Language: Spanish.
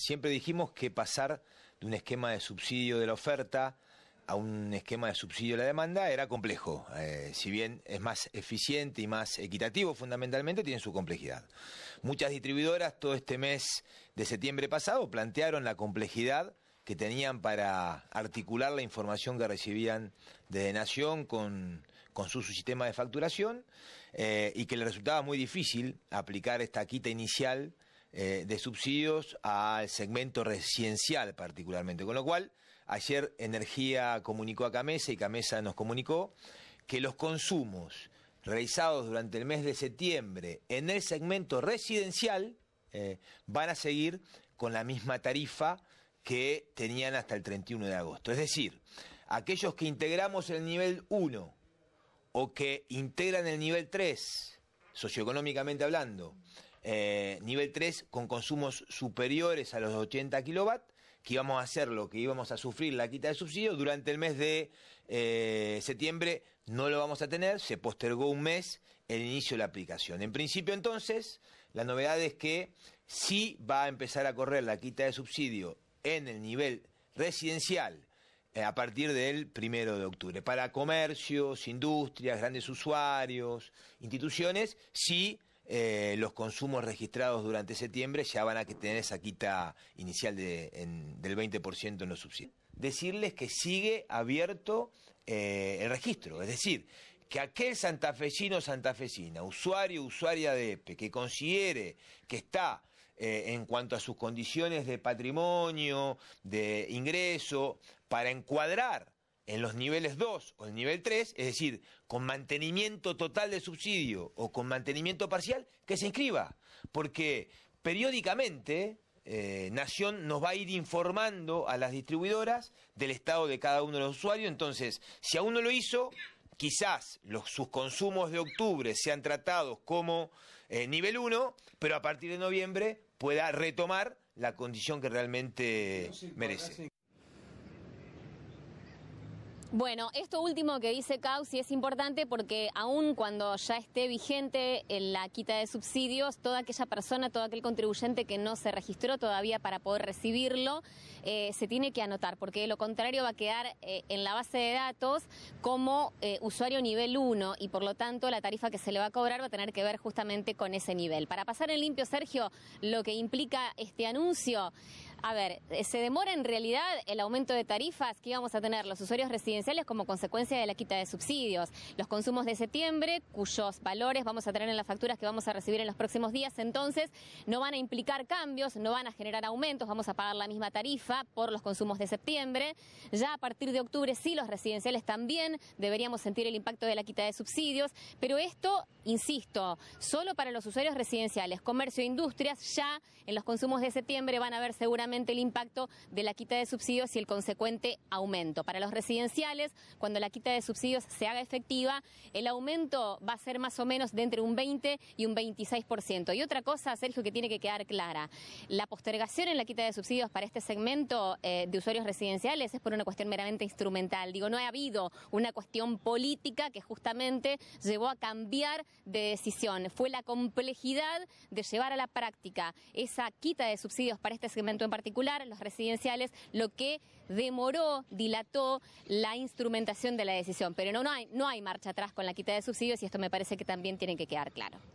Siempre dijimos que pasar de un esquema de subsidio de la oferta a un esquema de subsidio de la demanda era complejo. Eh, si bien es más eficiente y más equitativo, fundamentalmente tiene su complejidad. Muchas distribuidoras todo este mes de septiembre pasado plantearon la complejidad que tenían para articular la información que recibían desde Nación con, su, sistema de facturación eh, y que les resultaba muy difícil aplicar esta quita inicial eh, de subsidios al segmento residencial particularmente. Con lo cual, ayer Energía comunicó a Camesa y Camesa nos comunicó que los consumos realizados durante el mes de septiembre en el segmento residencial eh, van a seguir con la misma tarifa que tenían hasta el 31 de agosto. Es decir, aquellos que integramos el nivel 1 o que integran el nivel 3, socioeconómicamente hablando, eh, nivel 3 con consumos superiores a los 80 kilovatios, que íbamos a hacer lo que íbamos a sufrir la quita de subsidio durante el mes de eh, septiembre no lo vamos a tener, se postergó un mes el inicio de la aplicación. En principio entonces, la novedad es que sí va a empezar a correr la quita de subsidio en el nivel residencial eh, a partir del primero de octubre. Para comercios, industrias, grandes usuarios, instituciones, sí eh, los consumos registrados durante septiembre ya van a tener esa quita inicial del 20% en los subsidios. Decirles que sigue abierto eh, el registro, es decir, que aquel santafesino o santafesina, usuario usuaria de EPE, e, que considere que está eh, en cuanto a sus condiciones de patrimonio, de ingreso, para encuadrar en los niveles 2 o el nivel 3, es decir, con mantenimiento total de subsidio o con mantenimiento parcial, que se inscriba. Porque periódicamente eh, Nación nos va a ir informando a las distribuidoras del estado de cada uno de los usuarios. Entonces, si aún no lo hizo, quizás los, sus consumos de octubre sean tratados como eh, nivel 1, pero a partir de noviembre pueda retomar la condición que realmente merece. Bueno, esto último que dice Cauci es importante porque aun cuando ya esté vigente la quita de subsidios, toda aquella persona, todo aquel contribuyente que no se registró todavía para poder recibirlo, eh, se tiene que anotar, porque de lo contrario va a quedar eh, en la base de datos como eh, usuario nivel 1 y por lo tanto la tarifa que se le va a cobrar va a tener que ver justamente con ese nivel. Para pasar en limpio, Sergio, lo que implica este anuncio, a ver, eh, se demora en realidad el aumento de tarifas que íbamos a tener los usuarios residenciales como consecuencia de la quita de subsidios. Los consumos de septiembre, cuyos valores vamos a tener en las facturas que vamos a recibir en los próximos días, entonces no van a implicar cambios, no van a generar aumentos, vamos a pagar la misma tarifa por los consumos de septiembre. Ya a partir de octubre sí los residenciales también deberíamos sentir el impacto de la quita de subsidios, pero esto, insisto, solo para los usuarios residenciales, comercio e industrias, ya en los consumos de septiembre van a ver seguramente el impacto de la quita de subsidios y el consecuente aumento. Para los residenciales, cuando la quita de subsidios se haga efectiva, el aumento va a ser más o menos de entre un 20 y un 26%. Y otra cosa, Sergio, que tiene que quedar clara, la postergación en la quita de subsidios para este segmento eh, de usuarios residenciales es por una cuestión meramente instrumental. Digo, no ha habido una cuestión política que justamente llevó a cambiar de decisión. Fue la complejidad de llevar a la práctica esa quita de subsidios para este segmento en particular particular, los residenciales, lo que demoró, dilató la instrumentación de la decisión. Pero no, no, hay, no hay marcha atrás con la quita de subsidios y esto me parece que también tiene que quedar claro.